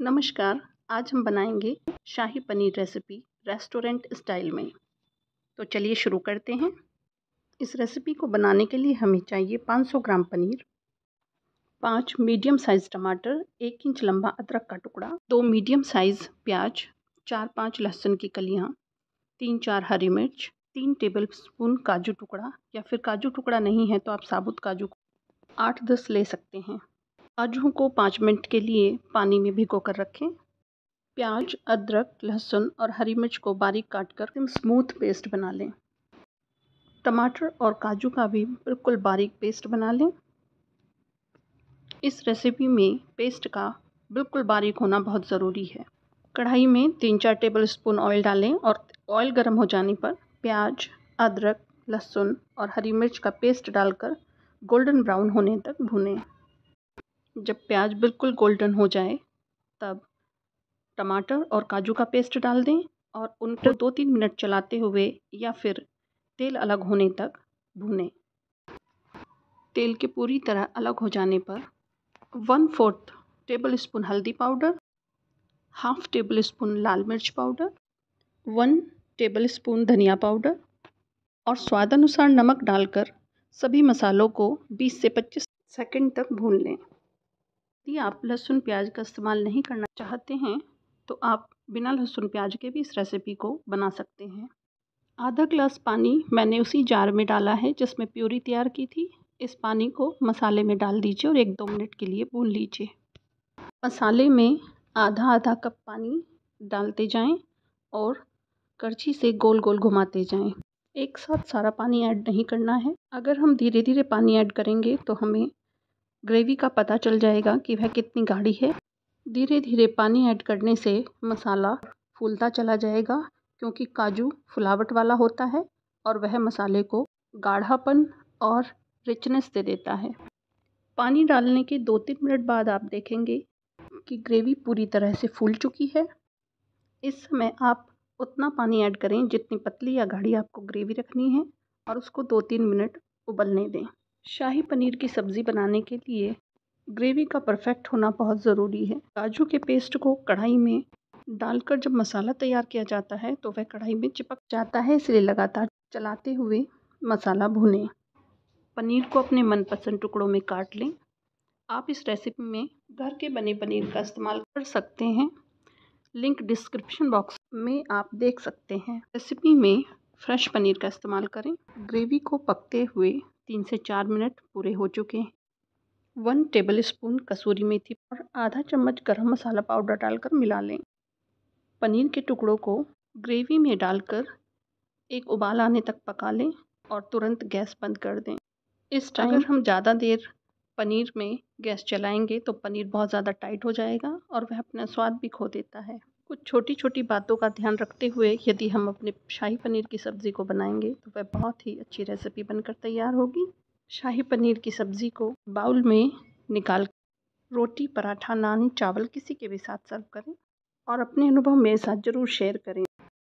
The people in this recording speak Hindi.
नमस्कार आज हम बनाएंगे shahi paneer recipe restaurant style में तो चलिए शुरू करते हैं इस रेसिपी को बनाने के लिए हमें चाहिए 500 ग्राम पनीर पाँच मीडियम साइज़ टमाटर एक इंच लंबा अदरक का टुकड़ा दो मीडियम साइज़ प्याज चार पाँच लहसुन की कलियाँ तीन चार हरी मिर्च तीन टेबल स्पून काजू टुकड़ा या फिर काजू टुकड़ा नहीं है तो आप साबुत काजू आठ दस ले सकते हैं काजू को पाँच मिनट के लिए पानी में भिगो कर रखें प्याज अदरक लहसुन और हरी मिर्च को बारीक काट कर स्मूथ पेस्ट बना लें टमाटर और काजू का भी बिल्कुल बारीक पेस्ट बना लें इस रेसिपी में पेस्ट का बिल्कुल बारीक होना बहुत ज़रूरी है कढ़ाई में तीन चार टेबल स्पून ऑयल डालें और ऑयल गर्म हो जाने पर प्याज अदरक लहसुन और हरी मिर्च का पेस्ट डालकर गोल्डन ब्राउन होने तक भूनें जब प्याज़ बिल्कुल गोल्डन हो जाए तब टमाटर और काजू का पेस्ट डाल दें और उनको दो तीन मिनट चलाते हुए या फिर तेल अलग होने तक भूनें तेल के पूरी तरह अलग हो जाने पर वन फोर्थ टेबल स्पून हल्दी पाउडर हाफ टेबल स्पून लाल मिर्च पाउडर वन टेबल स्पून धनिया पाउडर और स्वादानुसार नमक डालकर सभी मसालों को 20 से 25 सेकंड तक भून लें यदि आप लहसुन प्याज का इस्तेमाल नहीं करना चाहते हैं तो आप बिना लहसुन प्याज के भी इस रेसिपी को बना सकते हैं आधा ग्लास पानी मैंने उसी जार में डाला है जिसमें प्यूरी तैयार की थी इस पानी को मसाले में डाल दीजिए और एक दो मिनट के लिए भून लीजिए मसाले में आधा आधा कप पानी डालते जाएं और करछी से गोल गोल घुमाते जाएं एक साथ सारा पानी ऐड नहीं करना है अगर हम धीरे धीरे पानी ऐड करेंगे तो हमें ग्रेवी का पता चल जाएगा कि वह कितनी गाढ़ी है धीरे धीरे पानी ऐड करने से मसाला फूलता चला जाएगा क्योंकि काजू फुलावट वाला होता है और वह मसाले को गाढ़ापन और रिचनेस दे देता है पानी डालने के दो तीन मिनट बाद आप देखेंगे कि ग्रेवी पूरी तरह से फूल चुकी है इस समय आप उतना पानी ऐड करें जितनी पतली या गाढ़ी आपको ग्रेवी रखनी है और उसको दो तीन मिनट उबलने दें शाही पनीर की सब्ज़ी बनाने के लिए ग्रेवी का परफेक्ट होना बहुत ज़रूरी है काजू के पेस्ट को कढ़ाई में डालकर जब मसाला तैयार किया जाता है तो वह कढ़ाई में चिपक जाता है इसलिए लगातार चलाते हुए मसाला भूनें पनीर को अपने मनपसंद टुकड़ों में काट लें आप इस रेसिपी में घर के बने पनीर का इस्तेमाल कर सकते हैं लिंक डिस्क्रिप्शन बॉक्स में आप देख सकते हैं रेसिपी में फ्रेश पनीर का इस्तेमाल करें ग्रेवी को पकते हुए तीन से चार मिनट पूरे हो चुके हैं one tablespoon kasuri methi और आधा चम्मच गरम मसाला पाउडर डालकर मिला लें पनीर के टुकड़ों को ग्रेवी में डालकर एक उबाल आने तक पका लें और तुरंत गैस बंद कर दें इस टाइम अगर हम ज़्यादा देर पनीर में गैस चलाएंगे तो पनीर बहुत ज़्यादा टाइट हो जाएगा और वह अपना स्वाद भी खो देता है कुछ छोटी छोटी बातों का ध्यान रखते हुए यदि हम अपने शाही पनीर की सब्ज़ी को बनाएंगे तो वह बहुत ही अच्छी रेसिपी बनकर तैयार होगी शाही पनीर की सब्ज़ी को बाउल में निकाल रोटी पराठा नान चावल किसी के भी साथ सर्व करें और अपने अनुभव मेरे साथ ज़रूर शेयर करें